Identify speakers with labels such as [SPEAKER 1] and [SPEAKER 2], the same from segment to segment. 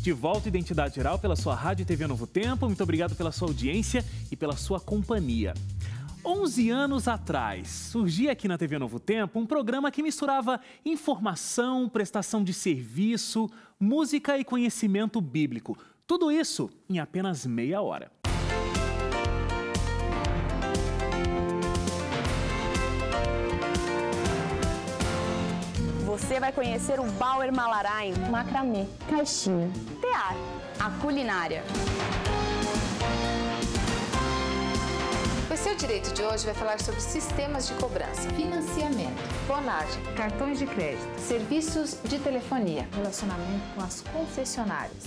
[SPEAKER 1] De volta Identidade Geral pela sua rádio e TV Novo Tempo. Muito obrigado pela sua audiência e pela sua companhia. 11 anos atrás, surgia aqui na TV Novo Tempo um programa que misturava informação, prestação de serviço, música e conhecimento bíblico. Tudo isso em apenas meia hora.
[SPEAKER 2] Você vai conhecer o Bauer Malarain, macramê, caixinha, tear, a culinária. O seu direito de hoje vai falar sobre
[SPEAKER 3] sistemas de cobrança, financiamento, bonagem, cartões de crédito, serviços de telefonia, relacionamento com as concessionárias.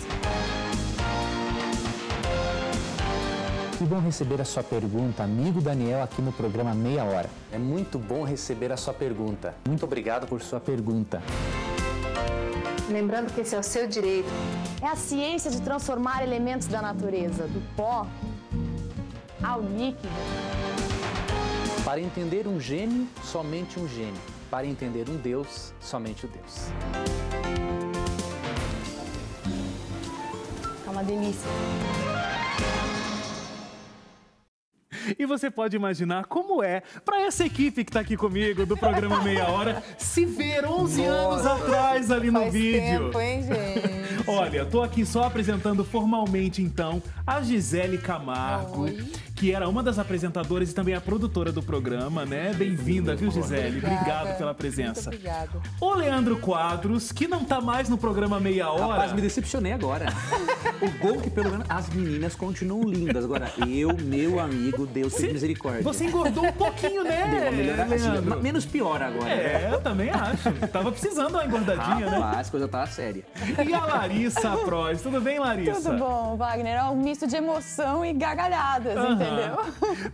[SPEAKER 4] Que bom receber a sua pergunta, amigo Daniel, aqui no programa Meia Hora. É muito bom receber a sua pergunta. Muito obrigado por sua pergunta.
[SPEAKER 2] Lembrando que esse é o seu direito. É a ciência de transformar elementos da natureza, do pó ao líquido.
[SPEAKER 3] Para
[SPEAKER 4] entender um gênio, somente um gênio. Para entender um Deus, somente o Deus.
[SPEAKER 2] É uma delícia.
[SPEAKER 1] E você pode imaginar como é para essa equipe que está aqui comigo do programa Meia Hora se ver 11 Nossa. anos atrás ali no Faz vídeo. Tempo,
[SPEAKER 3] hein, gente?
[SPEAKER 1] Olha, tô aqui só apresentando formalmente então a Gisele Camargo. Oi que era uma das apresentadoras e também a produtora do programa, né? Bem-vinda, viu, Gisele? Obrigada. Obrigado pela presença. Muito obrigado. O Leandro Quadros, que não tá mais no programa Meia Hora. Rapaz, me decepcionei agora. o gol que, pelo menos, as
[SPEAKER 4] meninas continuam lindas. Agora, eu, meu amigo, Deus tem misericórdia. Você
[SPEAKER 1] engordou um pouquinho, né? Deu uma melhorada, assim, menos pior agora. É, né? eu também acho. Tava precisando uma engordadinha, Rapaz, né? Rapaz, coisa tá séria.
[SPEAKER 2] E a Larissa
[SPEAKER 1] Proz, tudo bem, Larissa? Tudo
[SPEAKER 2] bom, Wagner. É um misto de emoção e gargalhadas, uhum. entendeu? Entendeu?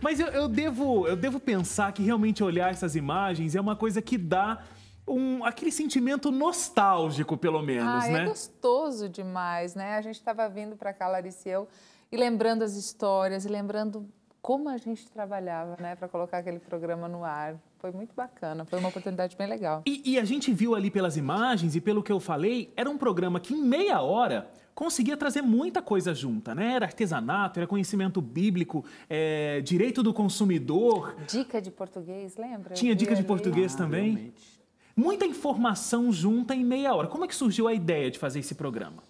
[SPEAKER 1] Mas eu, eu, devo, eu devo pensar que realmente olhar essas imagens é uma coisa que dá um, aquele sentimento nostálgico, pelo menos, ah, é né? É
[SPEAKER 3] gostoso demais, né? A gente estava vindo para cá, Larissa e eu, e lembrando as histórias, e lembrando como a gente trabalhava, né, para colocar aquele programa no ar. Foi muito bacana, foi uma oportunidade bem legal.
[SPEAKER 1] E, e, a gente viu ali pelas imagens e pelo que eu falei, era um programa que em meia hora conseguia trazer muita coisa junta, né? Era artesanato, era conhecimento bíblico, é, direito do consumidor.
[SPEAKER 3] Dica de português, lembra? Tinha dica de português ah, também.
[SPEAKER 1] Realmente. Muita informação junta em meia hora. Como é que surgiu a ideia de fazer esse programa?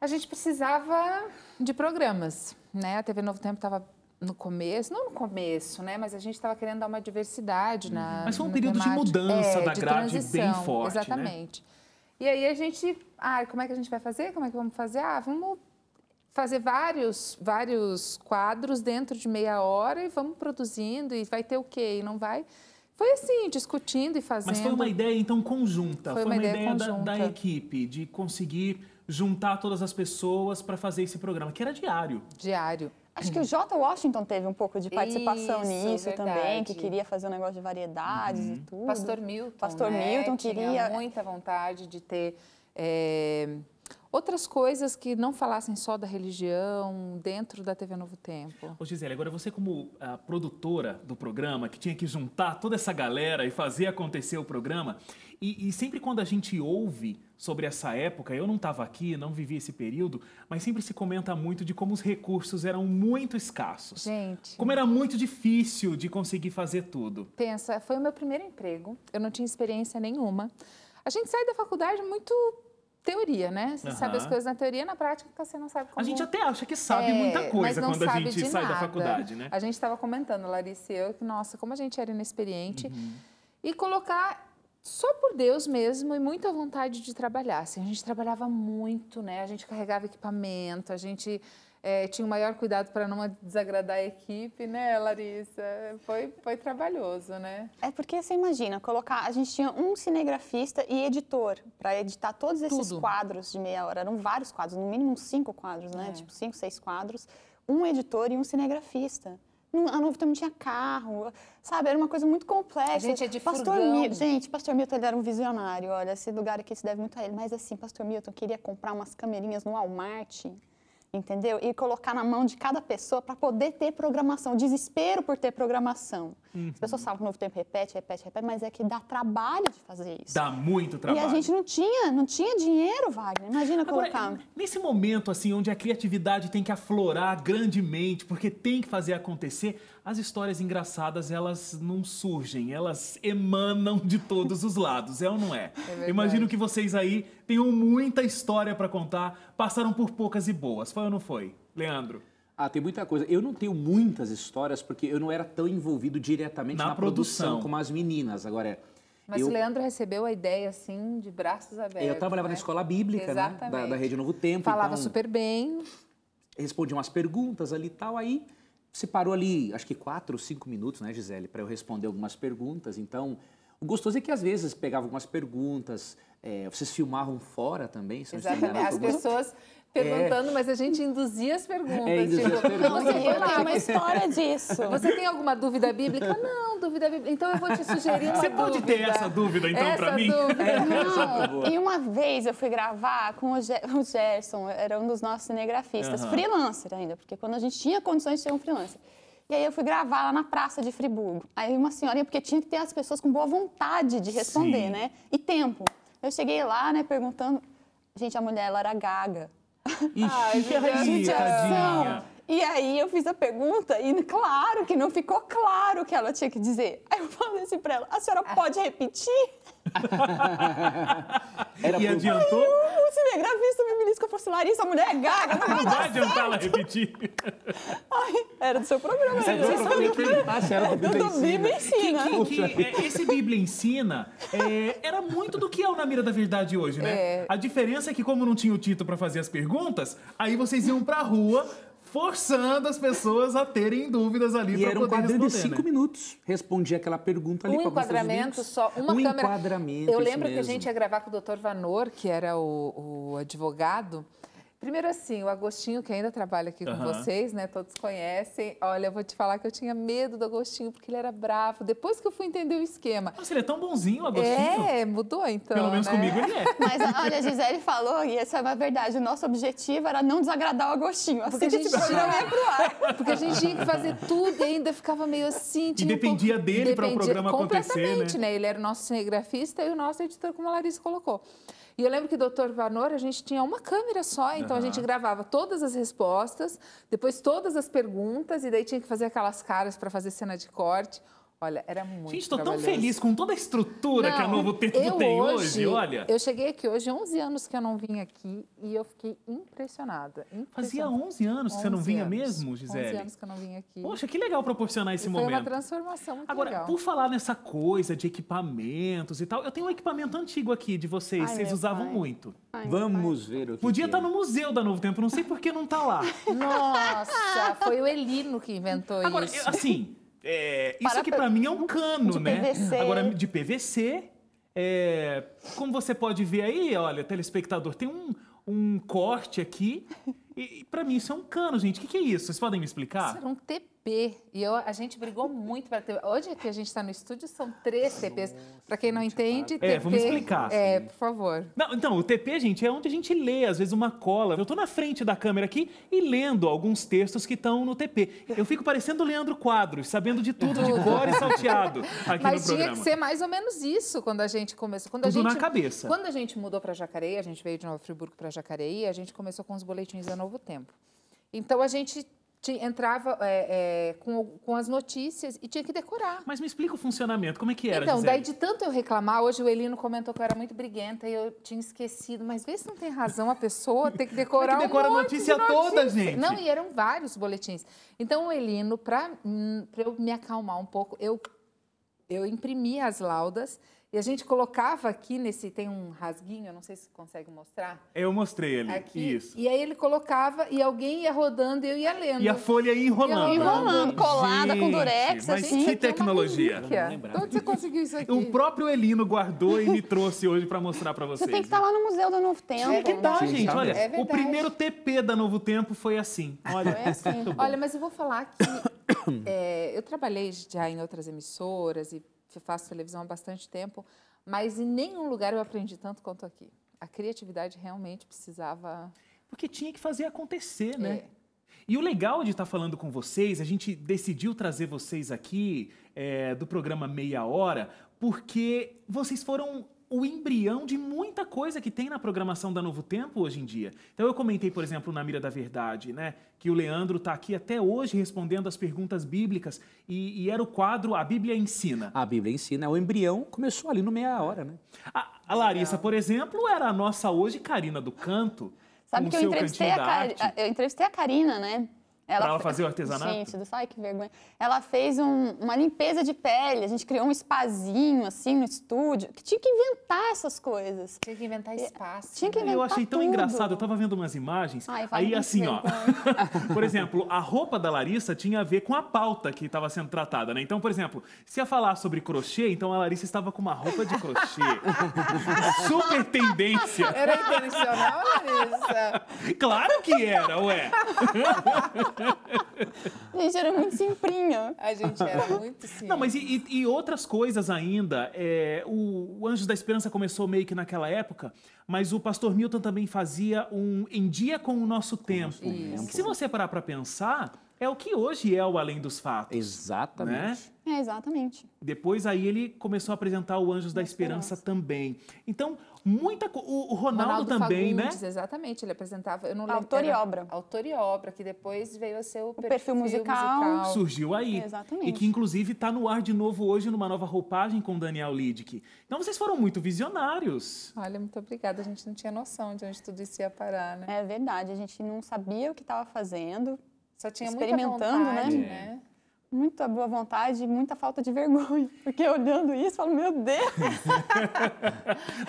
[SPEAKER 3] A gente precisava de programas, né? A TV Novo Tempo estava no começo, não no começo, né? Mas a gente estava querendo dar uma diversidade na. Mas foi um período de mudança é, da grade bem forte. Né? Exatamente. Né? E aí a gente, ah, como é que a gente vai fazer? Como é que vamos fazer? Ah, vamos fazer vários, vários quadros dentro de meia hora e vamos produzindo e vai ter o quê e não vai. Foi assim, discutindo e fazendo. Mas foi uma
[SPEAKER 1] ideia, então, conjunta. Foi, foi uma, ideia, da, da, equipe, de conseguir juntar todas as pessoas para fazer esse programa, que era
[SPEAKER 2] diário. Diário. Acho que o J. Washington teve um pouco de participação Isso, nisso verdade. também, que queria fazer um negócio de variedades uhum. e tudo. Pastor Milton. Pastor né? Milton queria. Tinha muita vontade
[SPEAKER 3] de ter. É, outras coisas que não falassem só da religião dentro da TV Novo Tempo.
[SPEAKER 1] Ô Gisele, agora você como ah, produtora do programa, que tinha que juntar toda essa galera e fazer acontecer o programa, e, e sempre quando a gente ouve sobre essa época. Eu não estava aqui, não vivi esse período, mas sempre se comenta muito de como os recursos eram muito escassos. Gente. Como era muito difícil de conseguir fazer tudo.
[SPEAKER 3] Pensa, foi o meu primeiro emprego, eu não tinha experiência nenhuma. A gente sai da faculdade muito teoria, né? Você uhum. sabe as coisas na teoria, na prática você não sabe como... A gente até acha que sabe é, muita coisa quando a gente sai nada. da faculdade, né? A gente estava comentando, Larissa e eu, que, nossa, como a gente era inexperiente. Uhum. E colocar só por Deus mesmo e muita vontade de trabalhar. Assim, a gente trabalhava muito, né? A gente carregava equipamento, a gente é, tinha o maior cuidado para não desagradar a equipe, né, Larissa? Foi, foi trabalhoso, né?
[SPEAKER 2] É porque você imagina, colocar. A gente tinha um cinegrafista e editor para editar todos esses Tudo. quadros de meia hora. Eram vários quadros, no mínimo cinco quadros, né? É. Tipo, cinco, seis quadros. Um editor e um cinegrafista a Novo também tinha carro, sabe? Era uma coisa muito complexa. A gente, é de Pastor Milton, Gente, Pastor Milton ele era um visionário, olha, esse lugar aqui se deve muito a ele. Mas assim, Pastor Milton queria comprar umas camerinhas no Walmart, entendeu? E colocar na mão de cada pessoa para poder ter programação. Desespero por ter programação. Uhum. As pessoas falam que o novo tempo repete, repete, repete, mas é que dá trabalho de fazer
[SPEAKER 1] isso. Dá muito trabalho. E a gente
[SPEAKER 2] não tinha, não tinha dinheiro, Wagner. Imagina Agora, colocar.
[SPEAKER 1] Nesse momento assim, onde a criatividade tem que aflorar grandemente, porque tem que fazer acontecer, as histórias engraçadas elas não surgem, elas emanam de todos os lados, é ou não é? é Imagino que vocês aí tenham muita história para contar, passaram por poucas e boas, foi ou não foi? Leandro? Ah, tem muita coisa. Eu não tenho muitas histórias porque eu não era tão envolvido diretamente
[SPEAKER 4] na, na produção. produção como as meninas. Agora é.
[SPEAKER 3] Mas eu... o Leandro recebeu a ideia, assim, de braços abertos. Eu trabalhava né? na
[SPEAKER 4] escola bíblica, né? da, da, Rede Novo Tempo. Falava então... super bem. Respondia umas perguntas ali e tal. Aí parou ali, acho que quatro ou cinco minutos, né, Gisele, para eu responder algumas perguntas. Então, o gostoso é que às vezes pegava algumas perguntas, é, vocês filmavam fora também? Exatamente. As pessoas
[SPEAKER 3] perguntando, é. mas a gente induzia as perguntas. É, induzia tipo, as perguntas. Você tem lá, uma história disso. Você tem alguma dúvida bíblica? Não,
[SPEAKER 2] dúvida bíblica. Então eu vou te sugerir uma Você dúvida. pode ter essa
[SPEAKER 1] dúvida, então, para mim? Dúvida. É, não. É e
[SPEAKER 2] uma vez eu fui gravar com o, o Gerson, era um dos nossos cinegrafistas, uhum. freelancer ainda, porque quando a gente tinha condições de ser um freelancer. E aí eu fui gravar lá na praça de Friburgo. Aí uma senhorinha, porque tinha que ter as pessoas com boa vontade de responder, Sim. né? E tempo. Eu cheguei lá, né, perguntando. Gente, a mulher, ela era gaga.
[SPEAKER 1] Ixi, Ai, tadinha.
[SPEAKER 2] E aí eu fiz a pergunta e claro que não ficou claro o que ela tinha que dizer. Aí eu falei assim pra ela, a senhora pode repetir?
[SPEAKER 1] Era e adiantou? Aí,
[SPEAKER 2] o, cinegrafista me disse que eu fosse Larissa, a mulher é gaga, não vai, vai adiantar
[SPEAKER 1] certo. ela repetir.
[SPEAKER 2] Aí era do seu programa. você do que Era
[SPEAKER 1] do Bíblia Ensina. Que, que, que, é, esse Bíblia Ensina é, era muito do que é o Na Mira da Verdade hoje, né? É. A diferença é que como não tinha o título para fazer as perguntas, aí vocês iam pra rua forçando as pessoas a terem dúvidas ali para poder responder. quadrinho responder, de cinco né?
[SPEAKER 4] minutos. Respondia aquela pergunta ali um com enquadramento só, uma um câmera. Enquadramento, Eu lembro que a gente ia
[SPEAKER 3] gravar com o Dr. Vanor, que era o, o advogado. Primeiro assim, o Agostinho, que ainda trabalha aqui com vocês, né? Todos conhecem. Olha, eu vou te falar que eu tinha medo do Agostinho, porque ele era bravo.
[SPEAKER 2] Depois que eu fui entender o esquema.
[SPEAKER 3] Nossa,
[SPEAKER 1] ele é tão bonzinho, o Agostinho.
[SPEAKER 2] É, mudou então. Pelo menos né? comigo ele é. Mas olha, a Gisele falou, e essa é uma verdade, o nosso objetivo era não desagradar o Agostinho. Assim porque a gente não ia pro ar. Porque a gente tinha que fazer tudo e ainda ficava meio assim.
[SPEAKER 1] Tinha e dependia um pouco... dele para o programa completamente, acontecer, né?
[SPEAKER 3] né? Ele era o nosso cinegrafista e o nosso editor, como a Larissa colocou. E eu lembro que o doutor Vanor, a gente tinha uma câmera só, então uhum. a gente gravava todas as respostas, depois todas as perguntas, e daí tinha que fazer aquelas caras para fazer cena de corte. Olha, era muito Gente, estou tão feliz
[SPEAKER 1] com toda a estrutura não, que a Novo Tempo tem hoje, hoje, olha. Eu
[SPEAKER 3] cheguei aqui hoje, 11 anos que eu não vim aqui e eu fiquei impressionada. impressionada. Fazia 11 anos 11 que você não vinha anos, mesmo, Gisele? 11 anos que eu não vinha aqui. Poxa,
[SPEAKER 1] que legal proporcionar esse e momento. Foi uma
[SPEAKER 3] transformação muito Agora, legal. por
[SPEAKER 1] falar nessa coisa de equipamentos e tal, eu tenho um equipamento antigo aqui de vocês, ah, é? Ai, vocês usavam pai. muito. Ai, Vamos pai. ver o que Podia estar tá é. no museu da Novo Tempo, não sei por que não está lá.
[SPEAKER 3] Nossa, foi o Elino que inventou Agora, isso. Agora, assim...
[SPEAKER 1] É, isso aqui para mim é um cano, de né? PVC. Agora, de PVC. É, como você pode ver aí, olha, telespectador, tem um, um corte aqui. E, e para mim isso é um cano, gente. O que, que, é isso? Vocês podem me explicar? Isso
[SPEAKER 3] um TP. TP. E eu, a gente brigou muito para ter. Hoje que a gente está no estúdio são três TPs. Para quem não entende, TP. É, vamos explicar. É, assim. por favor.
[SPEAKER 1] Não, então, o TP, gente, é onde a gente lê, às vezes, uma cola. Eu estou na frente da câmera aqui e lendo alguns textos que estão no TP. Eu fico parecendo Leandro Quadros, sabendo de tudo, de cor e salteado aqui Mas no programa. tinha que ser
[SPEAKER 3] mais ou menos isso quando a gente começou. Quando tudo a gente, na cabeça. Quando a gente mudou para Jacareí, a gente veio de Novo Friburgo para Jacareí, a gente começou com os boletins da Novo Tempo. Então a gente entrava é, é, com, com as notícias e tinha que decorar. Mas me explica
[SPEAKER 1] o funcionamento, como é que era? Então, Gisele? daí de
[SPEAKER 3] tanto eu reclamar, hoje o Elino comentou que eu era muito briguenta e eu tinha esquecido, mas vê se não tem razão a pessoa ter que decorar que decora um monte a notícia, de toda, gente. Não, e eram vários boletins. Então, o Elino, para hum, eu me acalmar um pouco, eu, eu imprimi as laudas e a gente colocava aqui nesse. Tem um rasguinho, eu não sei se consegue mostrar.
[SPEAKER 1] Eu mostrei ele. Aqui, Isso.
[SPEAKER 3] E aí ele colocava e alguém ia rodando e eu ia lendo. E a
[SPEAKER 1] folha ia enrolando. Ia enrolando, colada gente, com durex. Mas gente, que tecnologia. Onde
[SPEAKER 2] então, você
[SPEAKER 3] conseguiu isso aqui? O
[SPEAKER 1] próprio Elino guardou e me trouxe hoje para mostrar para vocês. Você tem que
[SPEAKER 2] estar tá né? lá no Museu do Novo é Tempo. É que tá, gente. gente tá olha, é o primeiro
[SPEAKER 1] TP da Novo Tempo foi assim. Olha, foi assim. olha
[SPEAKER 3] mas eu vou falar que é, eu trabalhei já em outras emissoras e que faço televisão há bastante tempo, mas em nenhum lugar eu aprendi tanto quanto aqui. A criatividade realmente precisava. Porque tinha que fazer acontecer, né? É.
[SPEAKER 1] E o legal de estar falando com vocês, a gente decidiu trazer vocês aqui é, do programa Meia Hora, porque vocês foram o embrião de muita coisa que tem na programação da Novo Tempo hoje em dia. Então eu comentei, por exemplo, na Mira da Verdade, né, que o Leandro está aqui até hoje respondendo as perguntas bíblicas e, e, era o quadro A Bíblia Ensina. A Bíblia Ensina, o embrião começou ali no meia hora, né? A, a Larissa, por exemplo, era a nossa hoje Karina do Canto. Sabe que eu entrevistei, a,
[SPEAKER 2] eu entrevistei a Karina, né? Ela, pra ela fazer o artesanato? Gente, do... ai que vergonha. Ela fez um, uma limpeza de pele, a gente criou um espazinho assim no estúdio, que tinha que inventar essas coisas. Tinha que inventar espaço. Tinha que né? inventar Eu achei tão engraçado,
[SPEAKER 1] eu tava vendo umas imagens, ai, aí assim, ó. por exemplo, a roupa da Larissa tinha a ver com a pauta que estava sendo tratada, né? Então, por exemplo, se ia falar sobre crochê, então a Larissa estava com uma roupa de crochê. Super tendência. Era
[SPEAKER 3] intencional,
[SPEAKER 1] Larissa? Claro que era, ué.
[SPEAKER 2] gente era muito simplinha. A gente era
[SPEAKER 1] muito simples. Não, mas e, e outras coisas ainda. É, o, o Anjos da Esperança começou meio que naquela época, mas o pastor Milton também fazia um Em Dia com o Nosso Tempo. Isso. Que se você parar para pensar, é o que hoje é o Além dos Fatos. Exatamente. Né?
[SPEAKER 2] É, exatamente.
[SPEAKER 1] Depois aí ele começou a apresentar o Anjos da, da Esperança, Esperança também. Então, Muita o, o Ronaldo, Ronaldo, também, né? Fagundes, né?
[SPEAKER 3] Exatamente, ele apresentava, eu não lembro. Autor e obra. Autor e obra, que depois veio a ser o, o perfil, perfil musical. musical. Surgiu aí. Exatamente. E que
[SPEAKER 1] inclusive está no ar de novo hoje numa nova roupagem com Daniel Lidick Então vocês foram muito visionários.
[SPEAKER 3] Olha, muito obrigada.
[SPEAKER 2] A gente não tinha noção de onde tudo isso ia parar, né? É verdade, a gente não sabia o que estava fazendo. Só tinha experimentando, muita né? vontade, é. né? né? muita boa vontade e muita falta de vergonha. Porque olhando isso, eu falo, meu Deus!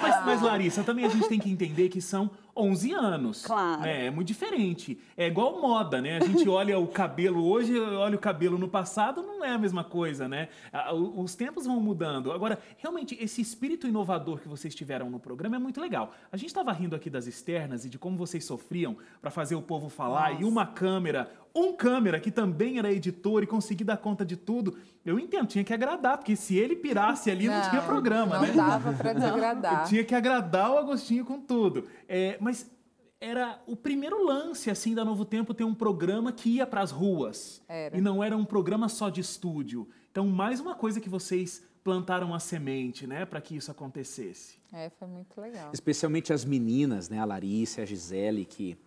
[SPEAKER 1] mas, mas, Larissa, também a gente tem que entender que são 11 anos. Claro. Né? É muito diferente. É igual moda, né? A gente olha o cabelo hoje, olha o cabelo no passado, não é a mesma coisa, né? Os tempos vão mudando. Agora, realmente, esse espírito inovador que vocês tiveram no programa é muito legal. A gente estava rindo aqui das externas e de como vocês sofriam para fazer o povo falar Nossa. e uma câmera, um câmera que também era editor e conseguia dar conta de tudo, eu entendo, tinha que agradar, porque se ele pirasse ali, não, não tinha programa, não né? Não dava para desagradar. tinha que agradar o Agostinho com tudo. É, mas era o primeiro lance assim da Novo Tempo ter um programa que ia para as ruas era. e não era um programa só de estúdio. Então, mais uma coisa que vocês plantaram a semente, né, para que isso acontecesse.
[SPEAKER 3] É, foi muito legal.
[SPEAKER 1] Especialmente
[SPEAKER 4] as meninas, né, a Larissa, a Gisele, que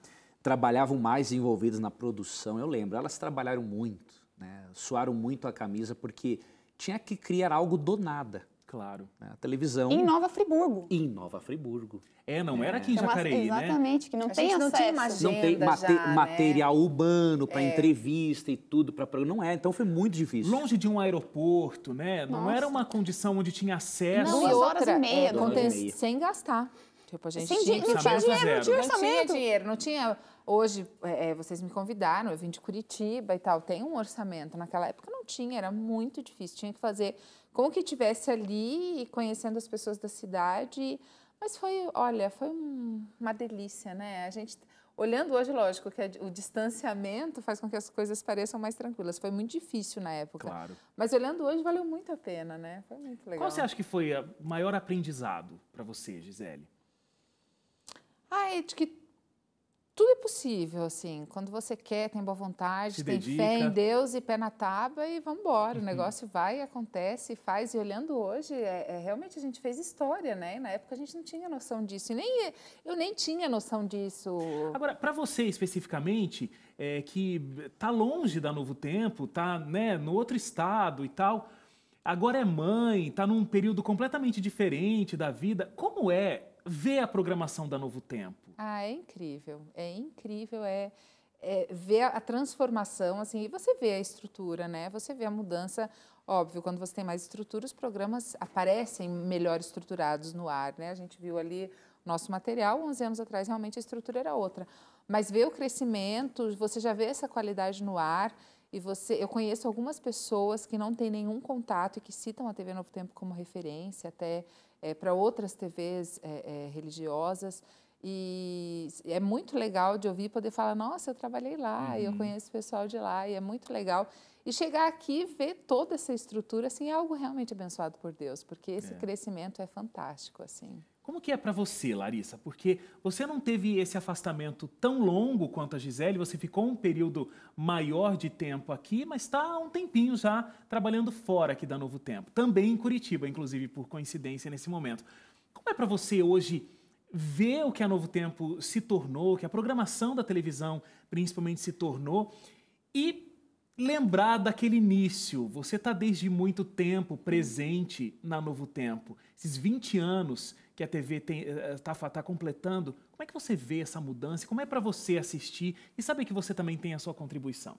[SPEAKER 4] trabalhavam mais envolvidas na produção, eu lembro. Elas trabalharam muito, né? suaram muito a camisa, porque tinha que criar algo do nada. Claro. Né? A televisão. Em Nova Friburgo. Em Nova Friburgo. É, não é. era aqui em é Jacareí, né?
[SPEAKER 2] Exatamente, né? que não a tem acesso. Não, tinha agenda não tem mate já, né? material
[SPEAKER 4] né? urbano
[SPEAKER 3] para é.
[SPEAKER 1] entrevista e tudo. para não é, então foi muito difícil. Longe de um aeroporto, né?
[SPEAKER 4] Nossa.
[SPEAKER 3] Não era
[SPEAKER 1] uma condição onde tinha acesso. Não, horas e meia, é, horas e meia.
[SPEAKER 3] sem gastar. Tipo, a gente Sem tinha, não tinha dinheiro, não tinha orçamento. Não tinha dinheiro, não tinha... Hoje, é, é, vocês me convidaram, eu vim de Curitiba e tal, tem um orçamento. Naquela época não tinha, era muito difícil. Tinha que fazer com o que tivesse ali conhecendo as pessoas da cidade. Mas foi, olha, foi um, uma delícia, né? A gente... Olhando hoje, lógico, que o distanciamento faz com que as coisas pareçam mais tranquilas. Foi muito difícil na época. Claro. Mas olhando hoje, valeu muito a pena, né? Foi muito legal. Qual você acha
[SPEAKER 1] que foi o maior aprendizado para você, Gisele?
[SPEAKER 3] Ah, é de que tudo é possível, assim. Quando você quer, tem boa vontade, Se tem dedica. fé em Deus e pé na tábua e vamos embora. Uhum. O negócio vai, acontece, faz. E olhando hoje, é, é, realmente a gente fez história, né? E na época a gente não tinha noção disso. E nem, eu nem tinha noção disso. Agora,
[SPEAKER 1] para você especificamente, é, que tá longe da Novo Tempo, tá né, no outro estado e tal, agora é mãe, tá num período completamente diferente da vida. Como é ver a programação da Novo Tempo.
[SPEAKER 3] Ah, é incrível, é incrível, é, é ver a transformação, assim, e você vê a estrutura, né? Você vê a mudança, óbvio, quando você tem mais estrutura, os programas aparecem melhor estruturados no ar, né? A gente viu ali nosso material, 11 anos atrás realmente a estrutura era outra, mas ver o crescimento, você já vê essa qualidade no ar, e você, eu conheço algumas pessoas que não têm nenhum contato e que citam a TV Novo Tempo como referência, até é, para outras TVs é, é, religiosas. E é muito legal de ouvir poder falar, nossa, eu trabalhei lá, uhum. eu conheço o pessoal de lá, e é muito legal. E chegar aqui e ver toda essa estrutura, assim, é algo realmente abençoado por Deus, porque esse é. crescimento é fantástico, assim.
[SPEAKER 1] Como que é para você, Larissa? Porque você não teve esse afastamento tão longo quanto a Gisele, você ficou um período maior de tempo aqui, mas está há um tempinho já trabalhando fora aqui da Novo Tempo, também em Curitiba, inclusive por coincidência nesse momento. Como é para você hoje ver o que a Novo Tempo se tornou, que a programação da televisão principalmente se tornou e lembrar daquele início. Você está desde muito tempo presente na Novo Tempo. Esses 20 anos que a TV está eh, eh, tá completando. Como é que você vê essa mudança? Como é para você assistir e saber que você também tem a sua contribuição?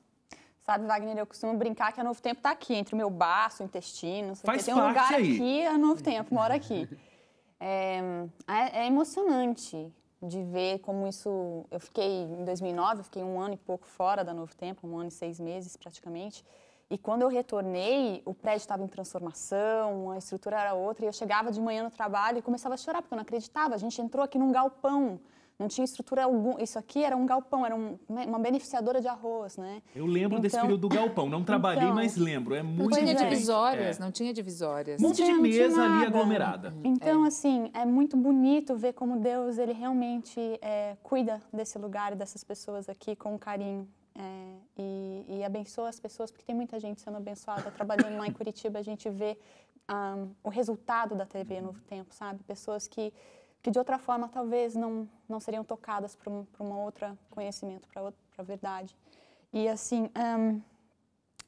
[SPEAKER 2] Sabe, Wagner, eu costumo brincar que a Novo Tempo está aqui, entre o meu baço, o intestino. Faz tem um lugar aí. aqui, a Novo Tempo mora aqui. É, é, é, emocionante de ver como isso. Eu fiquei em 2009, eu fiquei um ano e pouco fora da Novo Tempo, um ano e seis meses praticamente. E quando eu retornei, o prédio estava em transformação, a estrutura era outra, e eu chegava de manhã no trabalho e começava a chorar, porque eu não acreditava. A gente entrou aqui num galpão, não tinha estrutura alguma. Isso aqui era um galpão, era um, né, uma beneficiadora de arroz, né?
[SPEAKER 1] Eu lembro então, desse período do galpão, não trabalhei, então, mas lembro. É muito não tinha divisórias, é. não
[SPEAKER 2] tinha
[SPEAKER 3] divisórias. Um monte de mesa ali aglomerada. Uhum.
[SPEAKER 2] Então, é. assim, é muito bonito ver como Deus, ele realmente é, cuida desse lugar e dessas pessoas aqui com carinho. É, e, e, abençoa as pessoas, porque tem muita gente sendo abençoada. Trabalhando lá em Curitiba, a gente vê um, ah, o resultado da TV uhum. Novo Tempo, sabe? Pessoas que, que de outra forma talvez não, não seriam tocadas para um, uma outra conhecimento, para a verdade. E assim, um,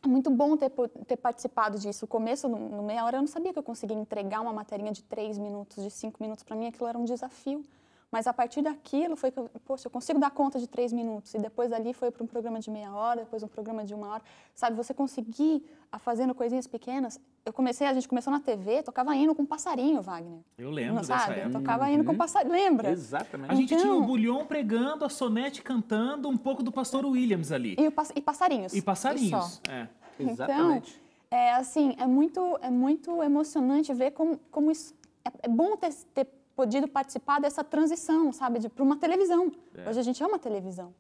[SPEAKER 2] é muito bom ter, ter participado disso. O começo, no, no meia hora, eu não sabia que eu conseguia entregar uma matéria de três minutos, de cinco minutos. Para mim, aquilo era um desafio. Mas a partir daquilo foi que, eu, poxa, eu consigo dar conta de três minutos. E depois ali foi para um programa de meia hora, depois um programa de uma hora. Sabe, você conseguir a fazendo coisinhas pequenas. Eu comecei, a gente começou na TV, tocava indo com um passarinho, Wagner.
[SPEAKER 1] Eu
[SPEAKER 4] lembro Não, sabe? Época. Eu tocava indo uhum. com um
[SPEAKER 2] passarinho, lembra? Exatamente. A gente então... tinha o então
[SPEAKER 1] Bulhão pregando, a Sonete cantando, um pouco do Pastor Williams ali.
[SPEAKER 2] E, e passarinhos. E passarinhos, e
[SPEAKER 1] é.
[SPEAKER 4] Então, exatamente.
[SPEAKER 2] Então, é assim, é muito, é muito emocionante ver como, como isso é, é bom ter, ter, podido participar dessa transição, sabe, para uma televisão. É. Hoje a gente ama televisão.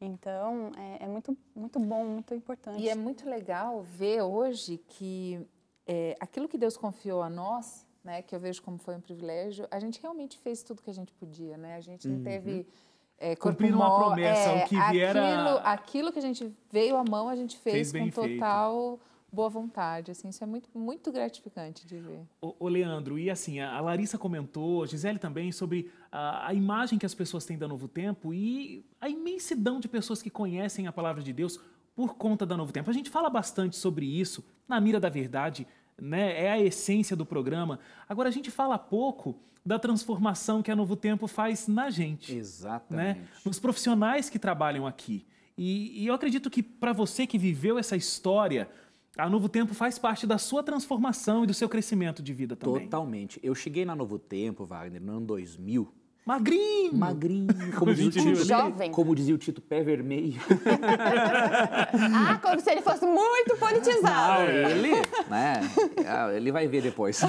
[SPEAKER 2] Então, é, é, muito, muito bom, muito importante. E é
[SPEAKER 3] muito legal ver hoje que é, aquilo que Deus confiou a nós, né, que eu vejo como foi um privilégio, a gente realmente fez tudo que a gente podia, né? A gente não uhum. teve... É, Cumprindo uma promessa, é, o que vier aquilo, aquilo que a gente veio à mão, a gente fez, fez com total... Feito boa vontade, assim, isso é muito, muito gratificante de ver.
[SPEAKER 1] Ô, Leandro, e assim, a Larissa comentou, a Gisele também, sobre a, a, imagem que as pessoas têm da Novo Tempo e a imensidão de pessoas que conhecem a Palavra de Deus por conta da Novo Tempo. A gente fala bastante sobre isso, na mira da verdade, né? é a essência do programa. Agora, a gente fala pouco da transformação que a Novo Tempo faz na gente. Né? Exatamente. Né? Nos profissionais que trabalham aqui. e, e eu acredito que para você que viveu essa história a Novo Tempo faz parte da sua transformação e do seu crescimento de vida também. Totalmente. Eu cheguei na Novo Tempo, Wagner, no ano 2000. Magrinho!
[SPEAKER 2] Magrinho, como dizia, o jovem.
[SPEAKER 4] como dizia o Tito, pé vermelho.
[SPEAKER 2] ah, como se ele fosse muito politizado. Não, ele,
[SPEAKER 4] né, ah, ele vai ver depois.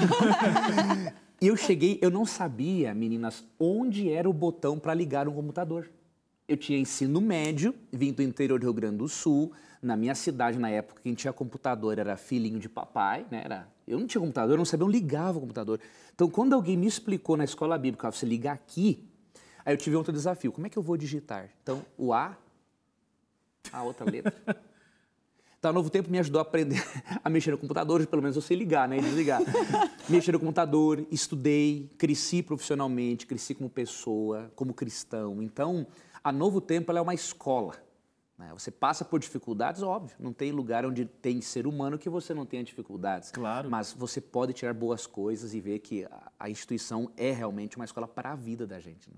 [SPEAKER 4] E eu cheguei, eu não sabia, meninas, onde era o botão para ligar um computador eu tinha ensino médio, vim do interior do Rio Grande do Sul. Na minha cidade, na época, quem tinha computador era filhinho de papai, né? Era... Eu não tinha computador, eu não sabia, eu ligava o computador. Então, quando alguém me explicou na escola bíblica, você liga aqui, aí eu tive outro desafio. Como é que eu vou digitar? Então, o A, a outra letra. Então, o Novo Tempo me ajudou a aprender a mexer no computador, pelo menos eu sei ligar, né? E desligar. mexer no computador, estudei, cresci profissionalmente, cresci como pessoa, como cristão. Então, a Novo Tempo é uma escola. Né? Você passa por dificuldades, óbvio. Não tem lugar onde tem ser humano que você não tenha dificuldades. Claro. Mas você pode tirar boas coisas e ver que a instituição é realmente uma escola para a vida da gente. Né?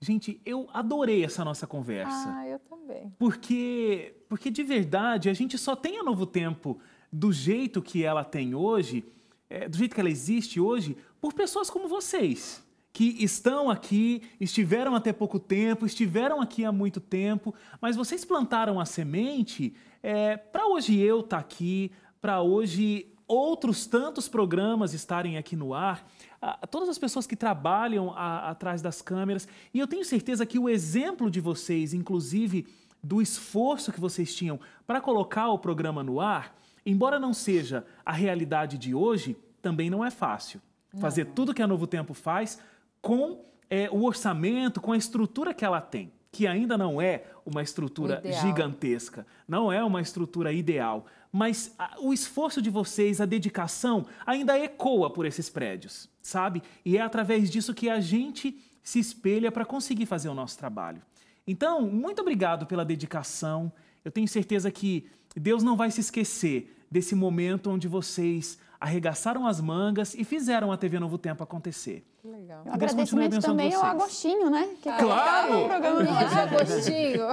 [SPEAKER 1] Gente, eu adorei essa nossa
[SPEAKER 4] conversa. Ah,
[SPEAKER 3] eu também.
[SPEAKER 1] Porque, porque de verdade, a gente só tem a Novo Tempo do jeito que ela tem hoje, é, do jeito que ela existe hoje, por pessoas como vocês que estão aqui, estiveram até pouco tempo, estiveram aqui há muito tempo, mas vocês plantaram a semente é, para hoje eu estar tá aqui, para hoje outros tantos programas estarem aqui no ar, a, todas as pessoas que trabalham a, atrás das câmeras, e eu tenho certeza que o exemplo de vocês, inclusive do esforço que vocês tinham para colocar o programa no ar, embora não seja a realidade de hoje, também não é fácil. Fazer tudo tudo que a Novo Tempo faz com é, o orçamento, com a estrutura que ela tem, que ainda não é uma estrutura ideal. gigantesca, não é uma estrutura ideal, mas a, o esforço de vocês, a dedicação, ainda ecoa por esses prédios, sabe? E é através disso que a gente se espelha para conseguir fazer o nosso trabalho. Então, muito obrigado pela dedicação. Eu tenho certeza que Deus não vai se esquecer desse momento onde vocês arregaçaram as mangas e fizeram a TV Novo Tempo acontecer.
[SPEAKER 2] Legal. Um agradecimento também ao Agostinho, né? Que ah, claro! Agostinho!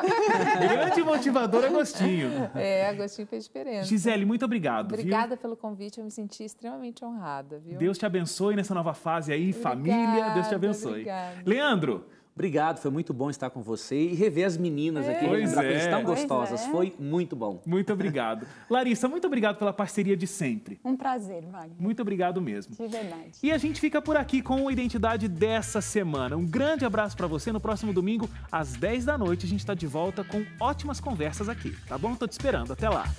[SPEAKER 2] Grande
[SPEAKER 1] motivador Agostinho. É,
[SPEAKER 3] Agostinho fez diferença. Gisele,
[SPEAKER 1] muito obrigado. Obrigada viu?
[SPEAKER 3] pelo convite, eu me senti extremamente honrada. Viu? Deus
[SPEAKER 1] te abençoe nessa nova fase aí, obrigada, família, Deus te abençoe. Obrigada. Leandro, Obrigado, foi muito bom estar com você e rever as meninas aqui, pois é. elas tão gostosas, é. foi muito bom. Muito obrigado. Larissa, muito obrigado pela parceria de sempre.
[SPEAKER 2] Um prazer, Wagner.
[SPEAKER 1] Muito obrigado mesmo. De verdade. E a gente fica por aqui com a Identidade dessa semana. Um grande abraço para você. No próximo domingo, às 10 da noite, a gente está de volta com ótimas conversas aqui, tá bom? Tô te esperando. Até lá.